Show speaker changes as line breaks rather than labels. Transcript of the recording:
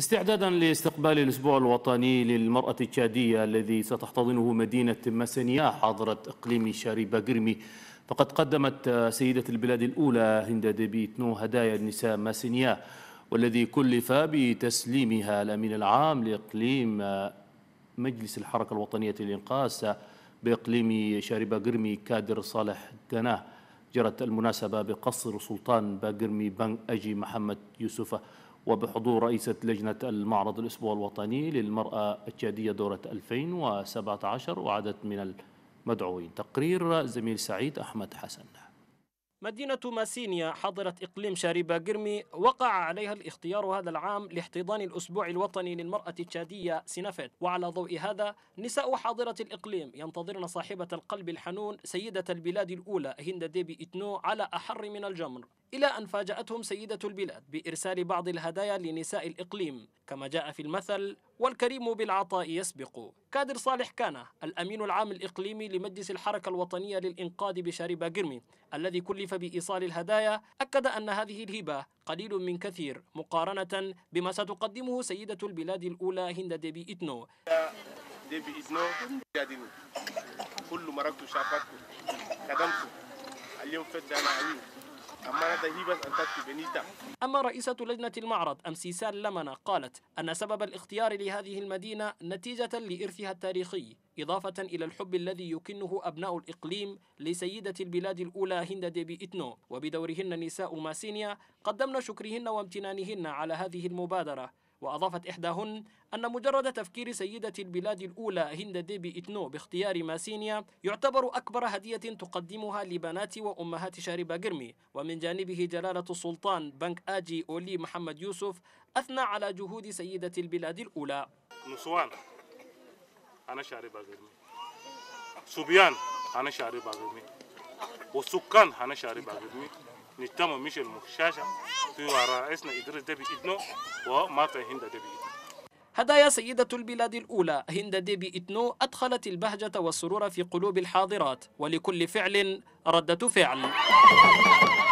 استعدادا لاستقبال الأسبوع الوطني للمرأة التشادية الذي ستحتضنه مدينة مسنيا حاضرة إقليم شاري باقرمي فقد قدمت سيدة البلاد الأولى هند ديبيت نو هدايا النساء مسنيا والذي كلف بتسليمها الأمين العام لإقليم مجلس الحركة الوطنية للإنقاذ بإقليم شاري باقرمي كادر صالح قناه جرت المناسبة بقصر سلطان باقرمي بن أجي محمد يوسف وبحضور رئيسة لجنة المعرض الأسبوع الوطني للمرأة التشادية دورة 2017 وعدد من المدعوين تقرير زميل سعيد أحمد حسن
مدينة ماسينيا حاضرة إقليم شاربا قرمي وقع عليها الاختيار هذا العام لاحتضان الأسبوع الوطني للمرأة التشادية سينافيت وعلى ضوء هذا نساء حاضرة الإقليم ينتظرن صاحبة القلب الحنون سيدة البلاد الأولى هند ديبي إتنو على أحر من الجمر إلى أن فاجأتهم سيدة البلاد بإرسال بعض الهدايا لنساء الإقليم كما جاء في المثل والكريم بالعطاء يسبق كادر صالح كان الأمين العام الإقليمي لمجلس الحركة الوطنية للإنقاذ بشاربا جرمي الذي كلف بإيصال الهدايا أكد أن هذه الهبة قليل من كثير مقارنة بما ستقدمه سيدة البلاد الأولى هند ديبي إتنو
ديبي إتنو كل مرات شافتكم قدمتم اليوم فتنا أنا
أما رئيسة لجنة المعرض أمسيسان لمنة قالت أن سبب الاختيار لهذه المدينة نتيجة لإرثها التاريخي إضافة إلى الحب الذي يكنه أبناء الإقليم لسيدة البلاد الأولى هند ديبي إتنو وبدورهن نساء ماسينيا قدمن شكرهن وامتنانهن على هذه المبادرة وأضافت إحداهن أن مجرد تفكير سيدة البلاد الأولى هند ديبي إتنو باختيار ماسينيا يعتبر أكبر هدية تقدمها لبنات وأمهات شاربة قرمي ومن جانبه جلالة السلطان بنك آجي أولي محمد يوسف أثنى على جهود سيدة البلاد الأولى
نسوان أنا شاربا قرمي صبيان أنا شاربا قرمي وسكان أنا شاربا قرمي نتمو مش المخشاشة في رئيسنا إدريس دبي إدنو ومات هند دبي إتنو
هدايا سيدة البلاد الأولى هند ديبي إتنو أدخلت البهجة والسرور في قلوب الحاضرات ولكل فعل ردة فعل